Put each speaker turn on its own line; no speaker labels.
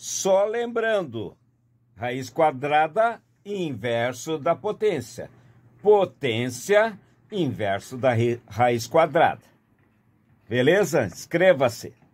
Só lembrando, raiz quadrada inverso da potência. Potência inverso da raiz quadrada. Beleza? Inscreva-se.